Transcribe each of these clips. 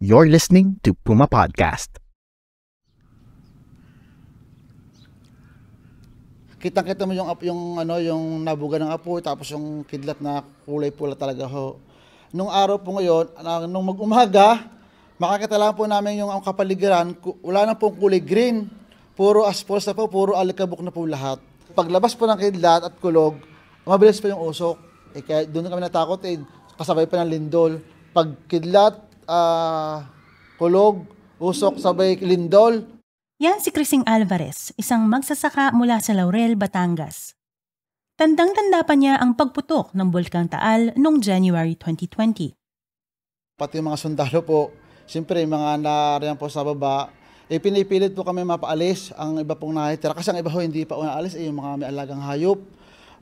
You're listening to Puma Podcast. Kitang-kita mo yung yung ano yung nabuga ng apoy tapos yung kidlat na kulay pula talaga ho. Nung araw po ngayon, nung mag-umaga, makakita lang po namin yung ang kapaligiran, wala na pong kulay green. Puro asphalt na po, puro alikabok na po lahat. Paglabas po ng kidlat at kulog, mabilis pa yung usok. Eh, kaya doon kami natakot eh, kasabay pa ng lindol. Pag kidlat, uh, kulog, usok sabay lindol. Yan si Crising Alvarez, isang magsasaka mula sa Laurel, Batangas. Tandang-tanda pa niya ang pagputok ng Bulkang Taal noong January 2020. Pati mga sundalo po, siyempre mga nariyan po sa baba, eh, pinipilit po kami mapaalis ang iba pong nakitira. Kasi ang iba ho hindi pa unaalis, eh, yung mga may alagang hayop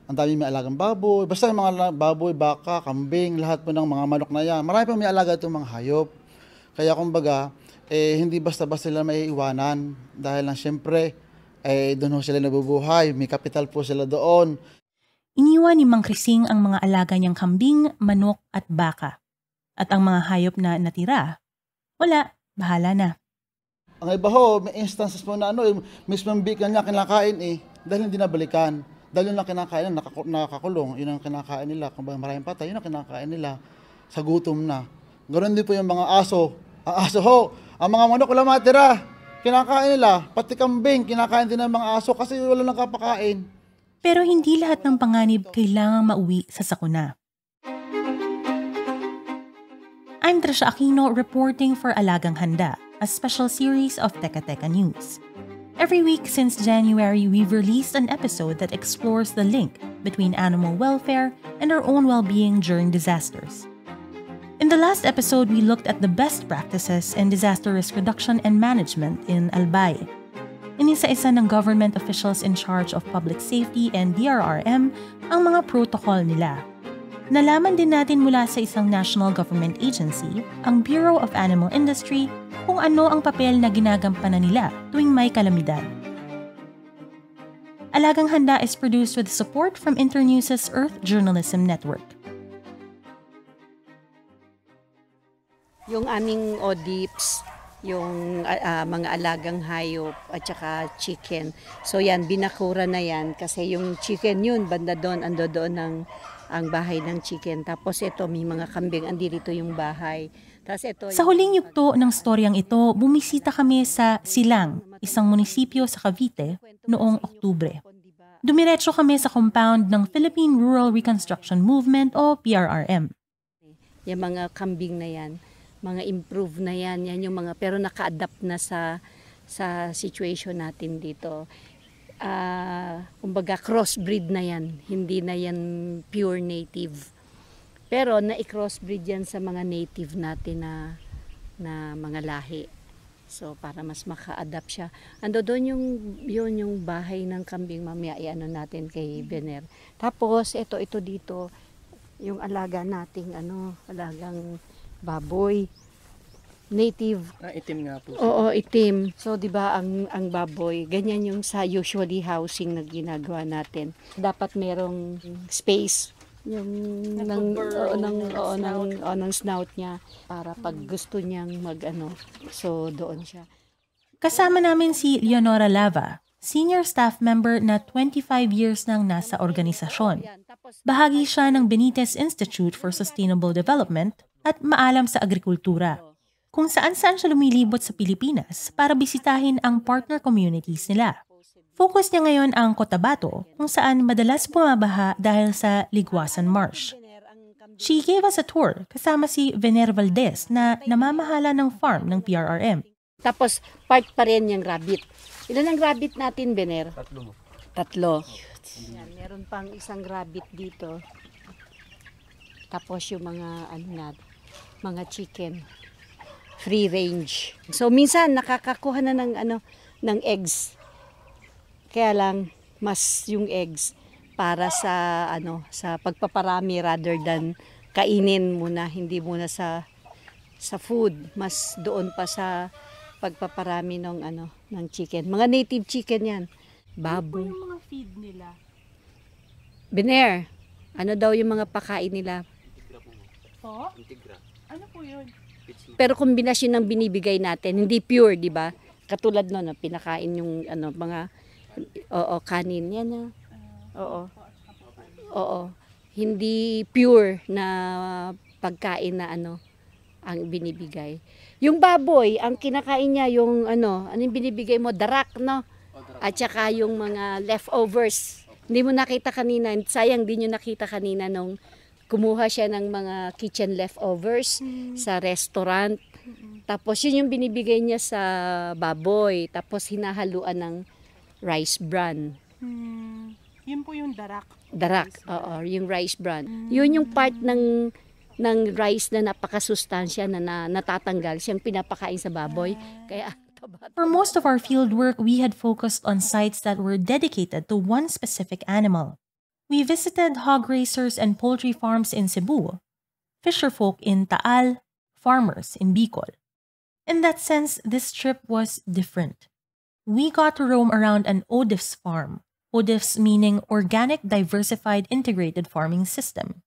ang dami may alagang baboy. Basta yung mga baboy, baka, kambing, lahat po ng mga manok na yan. Marami pang may alaga itong mga hayop. Kaya kumbaga, eh, hindi basta-basta sila may iwanan. Dahil lang siyempre, eh, doon sila nabubuhay. May kapital po sila doon. Iniwan ni Mang Krising ang mga alaga niyang kambing, manok at baka. At ang mga hayop na natira, wala, bahala na. Ang iba ho, may instances po na ano, eh, mismo ang bika niya kinakain eh, dahil hindi nabalikan. Dahil yun ang kinakain nila, nakakulong, yun ang kinakain nila, kung maraming patay, yun ang kinakain nila sa gutom na. Ganoon din po yung mga aso. Ang aso ho, ang mga manok wala matira. Kinakain nila, pati kambing, kinakain din ng mga aso kasi wala nang kapakain. Pero hindi lahat ng panganib kailangang mauwi sa sakuna. I'm Trisha Aquino reporting for Alagang Handa, a special series of Teka Teka News. Every week since January, we've released an episode that explores the link between animal welfare and our own well being during disasters. In the last episode, we looked at the best practices in disaster risk reduction and management in Albay. Inisa-isa ng government officials in charge of public safety and DRRM ang mga protocol nila. Nalaman din natin mula sa isang national government agency, ang Bureau of Animal Industry, kung ano ang papel na ginagampanan nila tuwing may kalamidad. Alagang Handa is produced with support from Internews' Earth Journalism Network. Yung aming ODIPS, yung uh, mga alagang hayop at saka chicken. So yan, binakura na yan kasi yung chicken yun, banda doon, ando doon ng, ang bahay ng chicken. Tapos ito, may mga kambing, andi rito yung bahay. Sa huling yugto ng storyang ito, bumisita kami sa Silang, isang munisipyo sa Cavite, noong Oktubre. Dumiretso kami sa compound ng Philippine Rural Reconstruction Movement o PRRM. Yung mga kambing na yan, mga improve na yan, yan yung mga pero naka-adapt na sa sa situation natin dito. Uh, kumbaga crossbreed na yan, hindi na yan pure native pero na-crossbreed yan sa mga native natin na, na mga lahi. So, para mas maka-adapt siya. Ando doon yung, yun yung bahay ng kambing mamaya, i-ano natin kay mm-hmm. Bener. Tapos, ito, ito dito, yung alaga nating, ano, alagang baboy. Native. na ah, itim nga po. Oo, itim. So, di ba, ang, ang baboy, ganyan yung sa usually housing na ginagawa natin. Dapat merong mm-hmm. space yung ng oo ng oo ng oo ng snout niya para pag gusto niyang magano. So doon siya. Kasama namin si Leonora Lava, senior staff member na 25 years nang nasa organisasyon. Bahagi siya ng Benitez Institute for Sustainable Development at maalam sa agrikultura, kung saan-saan siya lumilibot sa Pilipinas para bisitahin ang partner communities nila. Focus niya ngayon ang Cotabato, kung saan madalas bumabaha dahil sa Ligwasan Marsh. She gave us a tour kasama si Vener Valdez na namamahala ng farm ng PRRM. Tapos part pa rin yung rabbit. Ilan ang rabbit natin, Vener? Tatlo. Tatlo. Yan, meron pang isang rabbit dito. Tapos yung mga ano mga chicken. Free range. So minsan nakakakuha na ng ano ng eggs kaya lang mas yung eggs para sa ano sa pagpaparami rather than kainin muna hindi muna sa sa food mas doon pa sa pagpaparami ng ano ng chicken mga native chicken yan baboy ano yung mga feed nila biner ano daw yung mga pakain nila integra po po integra ano po yun pero kombinasyon ng binibigay natin hindi pure di ba katulad noon pinakain yung ano mga Oo, kanin. Yan na. Ah. Oo. Oo. Hindi pure na pagkain na ano ang binibigay. Yung baboy, ang kinakain niya yung ano, anong binibigay mo? Darak, no? Oh, at saka yung mga leftovers. Hindi mo nakita kanina. Sayang din yung nakita kanina nung kumuha siya ng mga kitchen leftovers mm. sa restaurant. Tapos yun yung binibigay niya sa baboy. Tapos hinahaluan ng rice bran. Hmm. Yun po yung darak. Darak, oo, yung rice bran. Hmm. Yun yung part ng ng rice na napakasustansya na, na natatanggal, siyang pinapakain sa baboy. Ah. Kaya For most of our field work, we had focused on sites that were dedicated to one specific animal. We visited hog racers and poultry farms in Cebu, fisherfolk in Taal, farmers in Bicol. In that sense, this trip was different we got to roam around an ODIFS farm. ODIFS meaning Organic Diversified Integrated Farming System.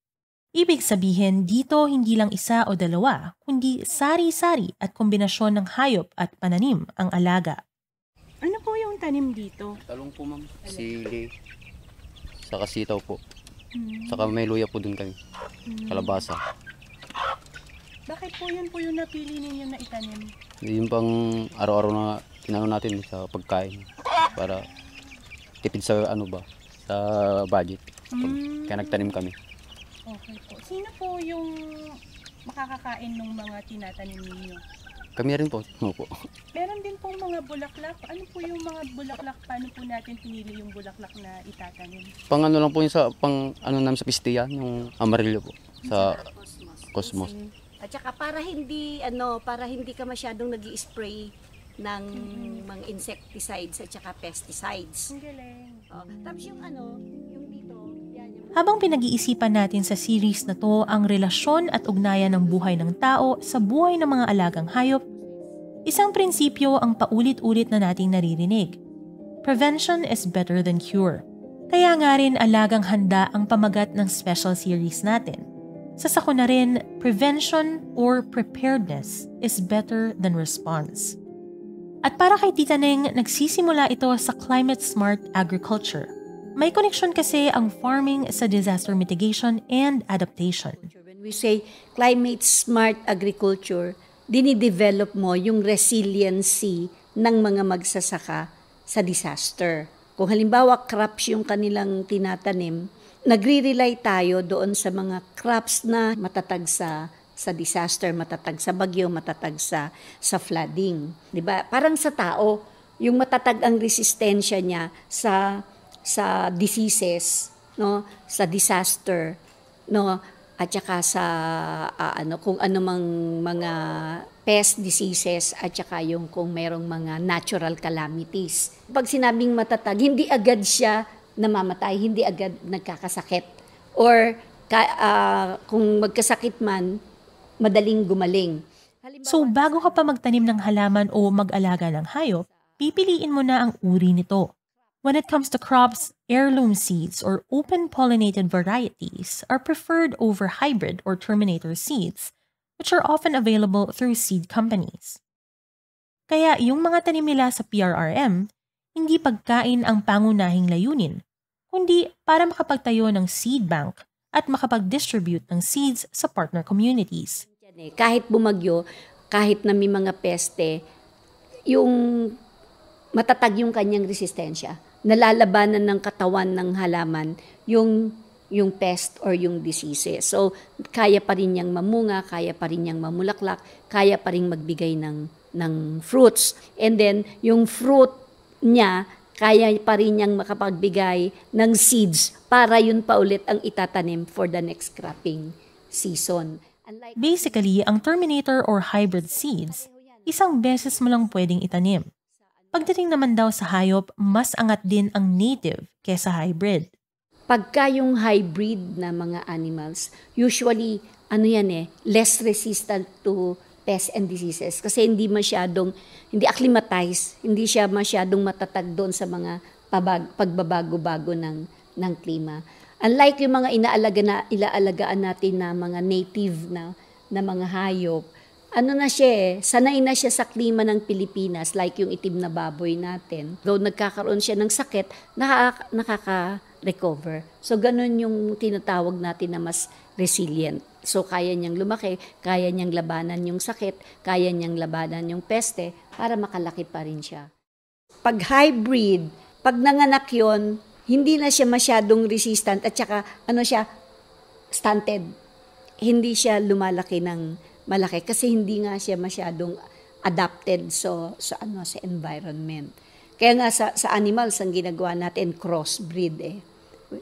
Ibig sabihin, dito hindi lang isa o dalawa, kundi sari-sari at kombinasyon ng hayop at pananim ang alaga. Ano po yung tanim dito? Talong po ma'am. Sili. Saka sitaw po. Hmm. Saka may luya po dun kami. Hmm. Kalabasa. Bakit po yun po yung napili ninyo na itanim? Yung pang araw-araw na tinanong natin sa pagkain para tipid sa ano ba sa budget mm. kaya nagtanim kami okay po sino po yung makakakain ng mga tinatanim niyo kami rin po. No, po. Meron din po mga bulaklak. Ano po yung mga bulaklak? Paano po natin pinili yung bulaklak na itatanim? Pang ano lang po yung sa, pang ano naman sa pistiya, yung amarillo po. Sa cosmos. cosmos. At saka para hindi, ano, para hindi ka masyadong nag i spray ng mga insecticides at saka pesticides. Ang galing. Oh, tapos yung ano, yung dito, yan yung... Habang pinag-iisipan natin sa series na to ang relasyon at ugnayan ng buhay ng tao sa buhay ng mga alagang hayop, isang prinsipyo ang paulit-ulit na nating naririnig. Prevention is better than cure. Kaya nga rin alagang handa ang pamagat ng special series natin. Sa na rin, prevention or preparedness is better than response. At para kay Tita Neng, nagsisimula ito sa climate-smart agriculture. May connection kasi ang farming sa disaster mitigation and adaptation. When we say climate-smart agriculture, dinidevelop mo yung resiliency ng mga magsasaka sa disaster. Kung halimbawa crops yung kanilang tinatanim, nagre-rely tayo doon sa mga crops na matatag sa sa disaster, matatag sa bagyo, matatag sa, sa flooding. ba diba? Parang sa tao, yung matatag ang resistensya niya sa, sa diseases, no? sa disaster, no? at saka sa uh, ano kung anumang mga pest diseases at saka yung kung merong mga natural calamities. Pag sinabing matatag, hindi agad siya namamatay, hindi agad nagkakasakit. Or uh, kung magkasakit man, madaling gumaling. So bago ka pa magtanim ng halaman o mag-alaga ng hayop, pipiliin mo na ang uri nito. When it comes to crops, heirloom seeds or open pollinated varieties are preferred over hybrid or terminator seeds, which are often available through seed companies. Kaya yung mga tanim nila sa PRRM, hindi pagkain ang pangunahing layunin, kundi para makapagtayo ng seed bank at makapag-distribute ng seeds sa partner communities. Eh, kahit bumagyo, kahit na may mga peste, yung matatag yung kanyang resistensya. Nalalabanan ng katawan ng halaman yung yung pest or yung diseases. So, kaya pa rin niyang mamunga, kaya pa rin niyang mamulaklak, kaya pa rin magbigay ng, ng fruits. And then, yung fruit niya, kaya pa rin niyang makapagbigay ng seeds para yun pa ulit ang itatanim for the next cropping season. Basically, ang Terminator or hybrid seeds, isang beses mo lang pwedeng itanim. Ano, Pagdating naman daw sa hayop, mas angat din ang native kesa hybrid. Pagka yung hybrid na mga animals, usually, ano yan eh, less resistant to pests and diseases kasi hindi masyadong, hindi acclimatized, hindi siya masyadong matatag doon sa mga pabag, pagbabago-bago ng, ng klima. Unlike yung mga inaalaga na, ilaalagaan natin na mga native na, na mga hayop, ano na siya eh, sanay na siya sa klima ng Pilipinas, like yung itim na baboy natin. Though nagkakaroon siya ng sakit, nakaka, nakaka-recover. So, ganun yung tinatawag natin na mas resilient. So, kaya niyang lumaki, kaya niyang labanan yung sakit, kaya niyang labanan yung peste, para makalaki pa rin siya. Pag hybrid, pag nanganak yon hindi na siya masyadong resistant at saka ano siya, stunted. Hindi siya lumalaki ng malaki kasi hindi nga siya masyadong adapted so sa so, ano sa environment. Kaya nga sa, sa animals ang ginagawa natin crossbreed eh.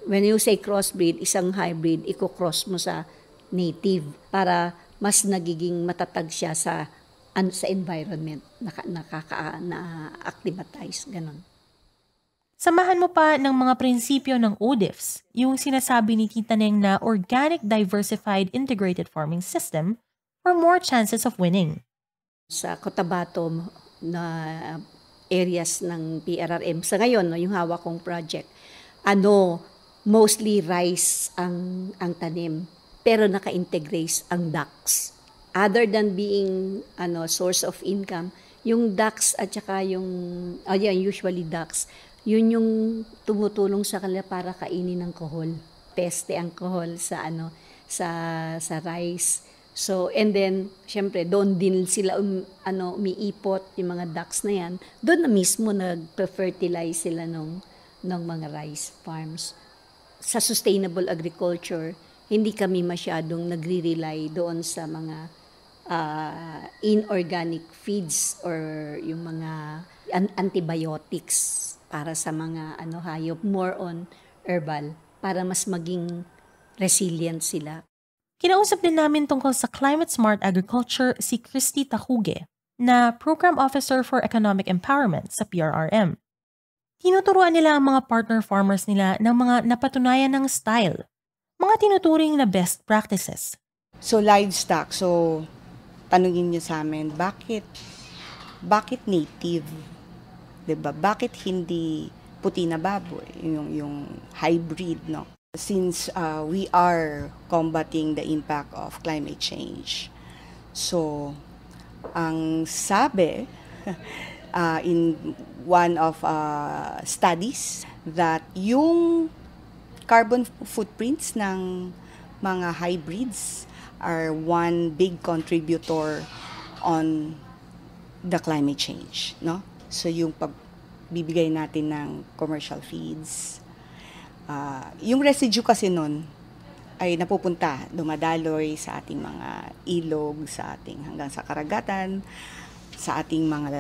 When you say crossbreed, isang hybrid, iko-cross mo sa native para mas nagiging matatag siya sa ano, sa environment, naka, nakaka na aclimatize ganun. Samahan mo pa ng mga prinsipyo ng ODIFs, yung sinasabi ni Tita Neng na Organic Diversified Integrated Farming System for more chances of winning. Sa Cotabato na uh, areas ng PRRM sa ngayon, no, yung hawak kong project, ano, mostly rice ang, ang tanim, pero naka-integrate ang ducks. Other than being ano source of income, yung ducks at saka yung, oh ah, yeah, usually ducks, yun yung tumutulong sa kanila para kainin ng kohol. Peste ang kohol sa ano sa sa rice. So and then syempre doon din sila um, ano umiipot yung mga ducks na yan. Doon na mismo nag fertilize sila nung ng mga rice farms. Sa sustainable agriculture, hindi kami masyadong nagre-rely doon sa mga uh, inorganic feeds or yung mga an- antibiotics para sa mga ano hayop, more on herbal para mas maging resilient sila. Kinausap din namin tungkol sa Climate Smart Agriculture si Christy Tahuge na Program Officer for Economic Empowerment sa PRRM. Tinuturuan nila ang mga partner farmers nila ng mga napatunayan ng style, mga tinuturing na best practices. So livestock, so tanungin niyo sa amin, bakit, bakit native? 'di ba? Bakit hindi puti na baboy, yung yung hybrid, no? Since uh, we are combating the impact of climate change. So, ang sabi uh, in one of uh, studies that yung carbon footprints ng mga hybrids are one big contributor on the climate change, no? So yung pag bibigay natin ng commercial feeds. Uh, yung residue kasi nun ay napupunta, dumadaloy sa ating mga ilog, sa ating hanggang sa karagatan, sa ating mga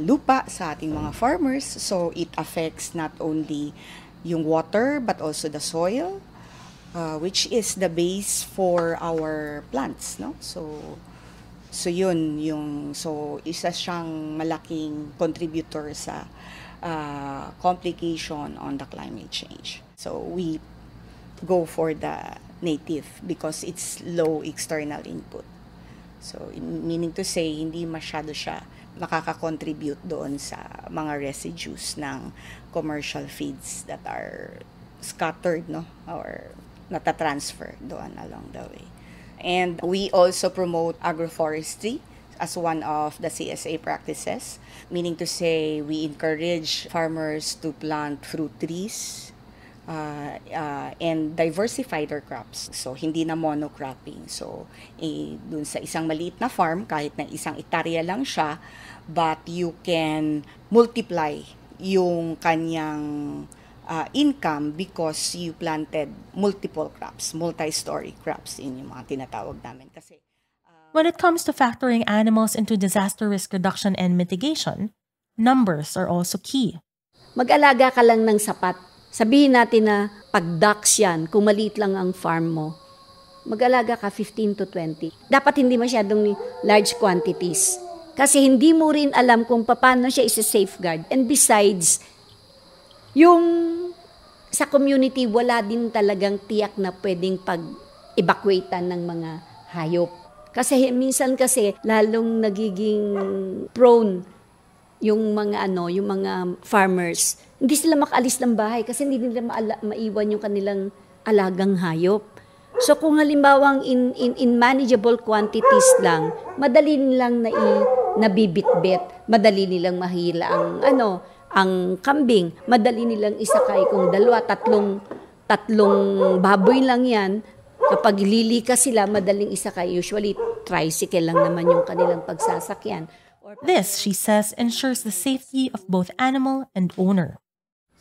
lupa, sa ating mga farmers. So it affects not only yung water but also the soil, uh, which is the base for our plants, no? So So yun yung so isa siyang malaking contributor sa uh, complication on the climate change. So we go for the native because it's low external input. So meaning to say hindi masyado siya nakaka-contribute doon sa mga residues ng commercial feeds that are scattered no or natatransfer doon along the way. And we also promote agroforestry as one of the CSA practices, meaning to say we encourage farmers to plant fruit trees uh, uh, and diversify their crops. So, hindi na monocropping. So, eh, dun sa isang maliit na farm, kahit na isang itarya lang siya, but you can multiply yung kanyang uh, income because you planted multiple crops, multi-story crops in yung mga tinatawag namin. Kasi, uh, When it comes to factoring animals into disaster risk reduction and mitigation, numbers are also key. Mag-alaga ka lang ng sapat. Sabihin natin na pag-ducks yan, kung maliit lang ang farm mo, mag-alaga ka 15 to 20. Dapat hindi masyadong large quantities. Kasi hindi mo rin alam kung paano siya isa-safeguard. And besides, yung sa community, wala din talagang tiyak na pwedeng pag-evacuatan ng mga hayop. Kasi minsan kasi lalong nagiging prone yung mga ano, yung mga farmers. Hindi sila makaalis ng bahay kasi hindi nila maala- maiwan yung kanilang alagang hayop. So kung halimbawa in, in, in manageable quantities lang, madali nilang nai, nabibitbit, madali nilang mahila ang ano, ang kambing, madali nilang isakay kung dalawa, tatlong, tatlong baboy lang yan. Kapag lilika sila, madaling isakay. Usually, tricycle lang naman yung kanilang pagsasakyan. This, she says, ensures the safety of both animal and owner.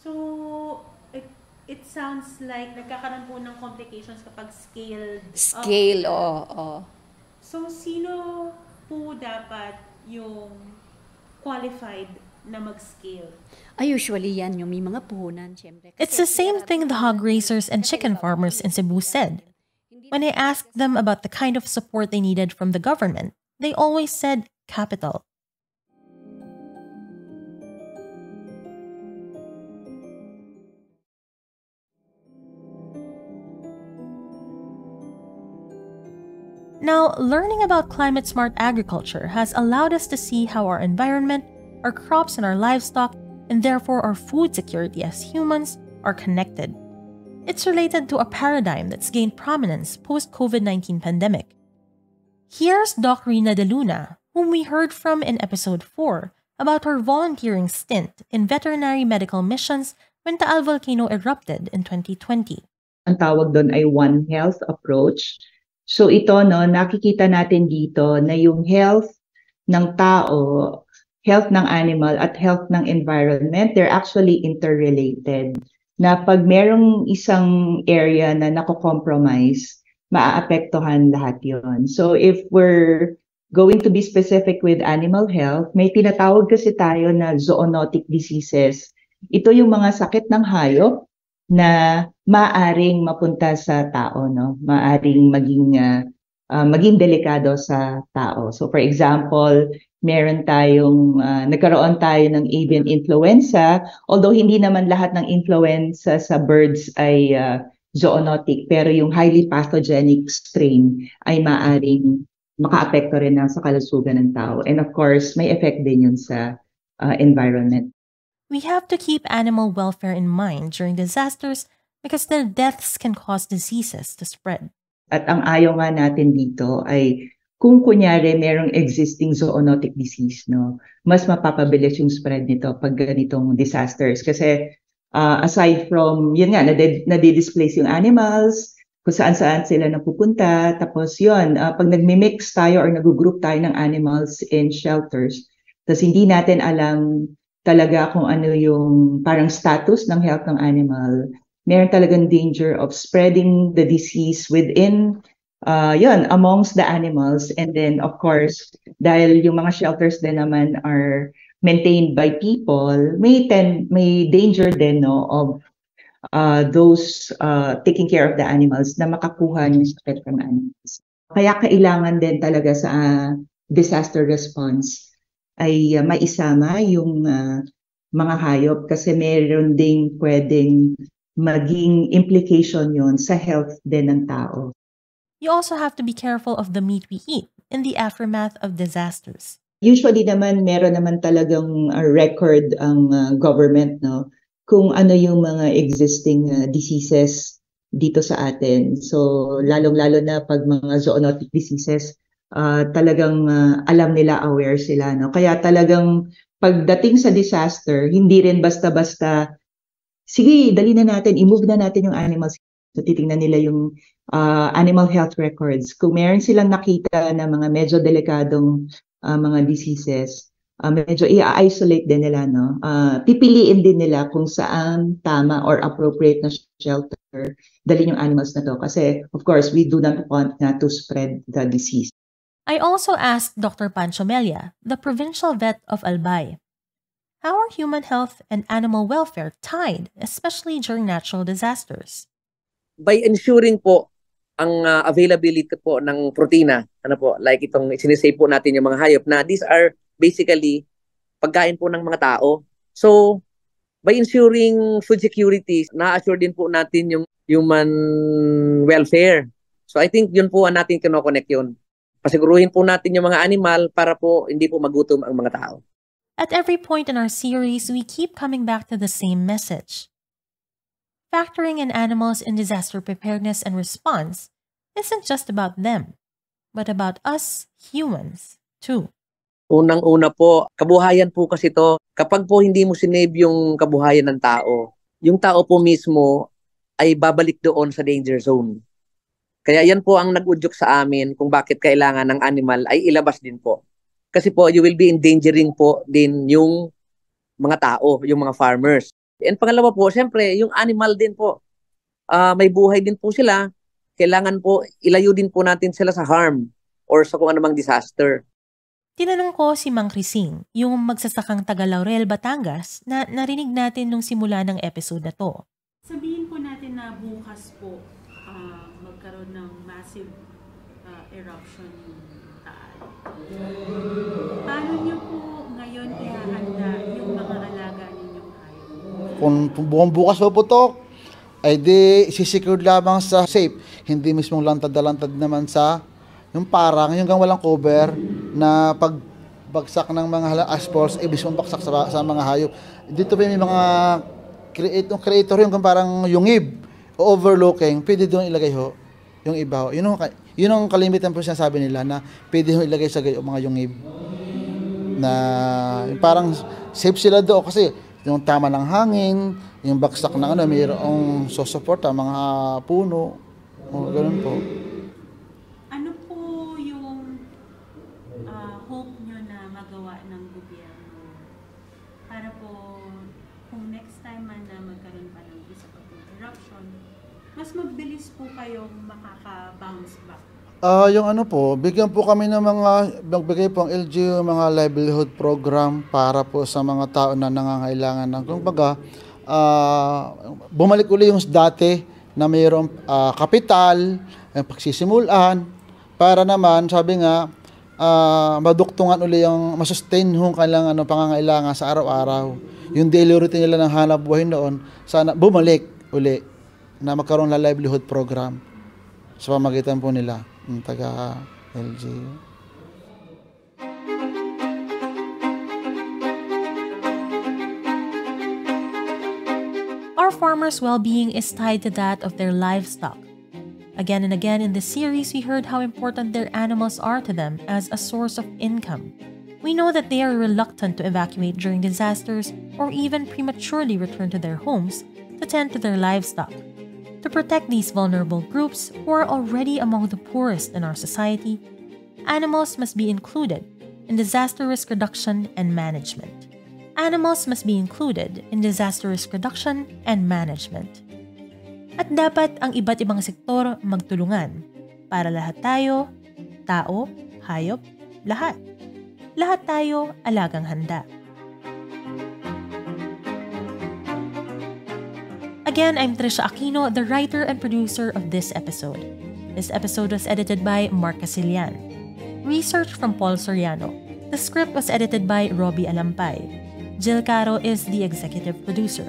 So, it, it sounds like nagkakaroon po ng complications kapag scaled. Scale, oo. Oh, oh. So, sino po dapat yung qualified namag scale usually yan yung may mga puhunan, syempre. It's the same thing the hog raisers and chicken farmers in Cebu said. When I asked them about the kind of support they needed from the government, they always said capital. Now, learning about climate smart agriculture has allowed us to see how our environment our crops and our livestock, and therefore our food security as humans, are connected. It's related to a paradigm that's gained prominence post COVID 19 pandemic. Here's Doc Rina De Luna, whom we heard from in episode 4 about her volunteering stint in veterinary medical missions when Taal volcano erupted in 2020. Ang tawag doon ay One Health approach. So ito no, nakikita natin dito na yung health ng tao health ng animal at health ng environment, they're actually interrelated. Na pag merong isang area na nako-compromise, maaapektuhan lahat yon. So if we're going to be specific with animal health, may tinatawag kasi tayo na zoonotic diseases. Ito yung mga sakit ng hayop na maaring mapunta sa tao, no? Maaring maging uh, Ah, maging delikado sa tao. So for example, meron tayong uh, nagkaroon tayo ng avian influenza, although hindi naman lahat ng influenza sa birds ay uh, zoonotic, pero yung highly pathogenic strain ay maaring makaapekto rin na sa kalusugan ng tao. And of course, may effect din yun sa uh, environment. We have to keep animal welfare in mind during disasters because their deaths can cause diseases to spread. At ang ayaw nga natin dito ay kung kunyari merong existing zoonotic disease, no, mas mapapabilis yung spread nito pag ganitong disasters. Kasi uh, aside from, yun nga, nade, nade-displace yung animals, kung saan-saan sila napupunta. Tapos yun, uh, pag nagmi-mix tayo or nagugroup tayo ng animals in shelters, tapos hindi natin alam talaga kung ano yung parang status ng health ng animal meron talagang danger of spreading the disease within uh, yun, amongst the animals. And then, of course, dahil yung mga shelters din naman are maintained by people, may, ten, may danger din no, of uh, those uh, taking care of the animals na makakuha ng sakit from animals. Kaya kailangan din talaga sa uh, disaster response ay uh, maisama yung uh, mga hayop kasi meron ding pwedeng maging implication yon sa health din ng tao. You also have to be careful of the meat we eat in the aftermath of disasters. Usually naman meron naman talagang uh, record ang uh, government no kung ano yung mga existing uh, diseases dito sa atin. So lalong-lalo na pag mga zoonotic diseases uh, talagang uh, alam nila aware sila no. Kaya talagang pagdating sa disaster hindi rin basta-basta sige, dali na natin, i-move na natin yung animals. So titingnan nila yung uh, animal health records. Kung meron silang nakita na mga medyo delikadong uh, mga diseases, uh, medyo i-isolate din nila. No? Uh, pipiliin din nila kung saan tama or appropriate na shelter dali yung animals na to. Kasi of course, we do not want na to spread the disease. I also asked Dr. Pancho Melia, the provincial vet of Albay, How are human health and animal welfare tied, especially during natural disasters? By ensuring po ang uh, availability po ng protina, ano po, like itong sinisave po natin yung mga hayop na these are basically pagkain po ng mga tao. So, by ensuring food security, na-assure din po natin yung human welfare. So, I think yun po ang natin kinokonek yun. Pasiguruhin po natin yung mga animal para po hindi po magutom ang mga tao. At every point in our series, we keep coming back to the same message. Factoring in animals in disaster preparedness and response isn't just about them, but about us humans too. Unang-una po, kabuhayan po kasi to. Kapag po hindi mo sinave yung kabuhayan ng tao, yung tao po mismo ay babalik doon sa danger zone. Kaya yan po ang nag-udyok sa amin kung bakit kailangan ng animal ay ilabas din po kasi po, you will be endangering po din yung mga tao, yung mga farmers. And pangalawa po, siyempre, yung animal din po. Uh, may buhay din po sila. Kailangan po, ilayo din po natin sila sa harm or sa kung anumang disaster. Tinanong ko si Mang Rising, yung magsasakang taga Laurel, Batangas, na narinig natin nung simula ng episode na to. Sabihin po natin na bukas po uh, magkaroon ng massive uh, eruption yung taal. Paano po ngayon ihahanda yung mga alaga ninyong hayop? Kung buong bukas po po to, ay di sisicured lamang sa safe. Hindi mismo lantad-lantad naman sa yung parang, yung gang walang cover na pagbagsak ng mga asphalt, eh, mismong baksak sa, sa mga hayop. Dito may mga create, yung creator yung parang yungib o overlooking, pwede doon ilagay ho yung iba ho. Yun ang, yun ang kalimitan po sinasabi nila na pwede ho ilagay sa mga yungib na parang safe sila doon kasi yung tama ng hangin, yung baksak ng ano, mayroong susuporta, mga puno, mga ganun po. Ano po yung uh, hope nyo na magawa ng gobyerno para po kung next time man na magkaroon pa ng isa pa po eruption, mas mabilis po kayong makaka-bounce back Uh, yung ano po, bigyan po kami ng mga, nagbigay po ang LGU mga livelihood program para po sa mga tao na nangangailangan ng, kung baga, uh, bumalik uli yung dati na mayroong uh, kapital, ang eh, pagsisimulan, para naman, sabi nga, uh, maduktungan uli yung, masustain yung kailangan ano, pangangailangan sa araw-araw. Yung daily routine nila ng hanap buhay noon, sana bumalik uli na magkaroon ng livelihood program sa pamagitan po nila. Our farmers' well being is tied to that of their livestock. Again and again in this series, we heard how important their animals are to them as a source of income. We know that they are reluctant to evacuate during disasters or even prematurely return to their homes to tend to their livestock. to protect these vulnerable groups who are already among the poorest in our society, animals must be included in disaster risk reduction and management. Animals must be included in disaster risk reduction and management. At dapat ang iba't ibang sektor magtulungan para lahat tayo, tao, hayop, lahat. Lahat tayo alagang handa. Again, I'm Trisha Aquino, the writer and producer of this episode. This episode was edited by Mark Casilian. Research from Paul Soriano. The script was edited by Robbie Alampay. Jill Caro is the executive producer.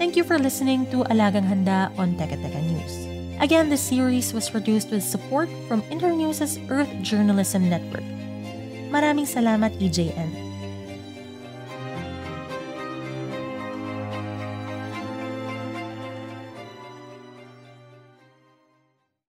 Thank you for listening to Alagang Handa on Teka News. Again, this series was produced with support from Internews' Earth Journalism Network. Maraming salamat, EJN.